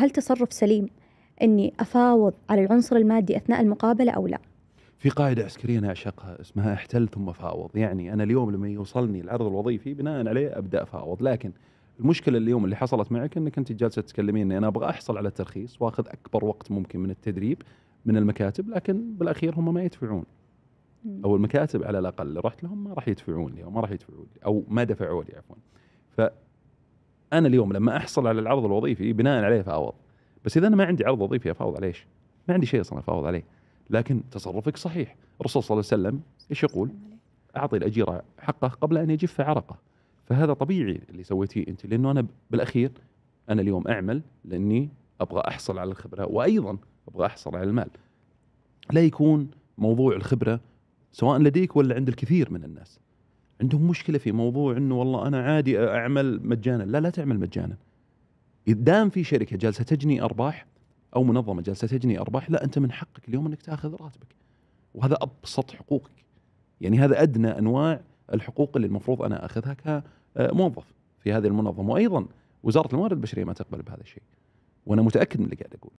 هل تصرف سليم اني افاوض على العنصر المادي اثناء المقابله او لا؟ في قاعده عسكريه انا اعشقها اسمها احتل ثم فاوض، يعني انا اليوم لما يوصلني العرض الوظيفي بناء عليه ابدا افاوض، لكن المشكله اليوم اللي حصلت معك انك انت جالسه تتكلمين اني انا ابغى احصل على الترخيص واخذ اكبر وقت ممكن من التدريب من المكاتب لكن بالاخير هم ما يدفعون. او المكاتب على الاقل رحت لهم ما راح يدفعون لي او ما راح يدفعون لي او ما دفعوا لي عفوا. انا اليوم لما احصل على العرض الوظيفي إيه، بناء عليه فاوض بس اذا انا ما عندي عرض وظيفي افاوض عليه ما عندي شيء اصلا افاوض عليه لكن تصرفك صحيح الرسول صلى الله عليه وسلم ايش يقول اعطي الاجير حقه قبل ان يجف عرقه فهذا طبيعي اللي سويتيه انت لانه انا بالاخير انا اليوم اعمل لاني ابغى احصل على الخبره وايضا ابغى احصل على المال لا يكون موضوع الخبره سواء لديك ولا عند الكثير من الناس عندهم مشكله في موضوع انه والله انا عادي اعمل مجانا لا لا تعمل مجانا دام في شركه جالسه تجني ارباح او منظمه جالسه تجني ارباح لا انت من حقك اليوم انك تاخذ راتبك وهذا ابسط حقوقك يعني هذا ادنى انواع الحقوق اللي المفروض انا اخذها كموظف في هذه المنظمه وايضا وزاره الموارد البشريه ما تقبل بهذا الشيء وانا متاكد من اللي قاعد اقول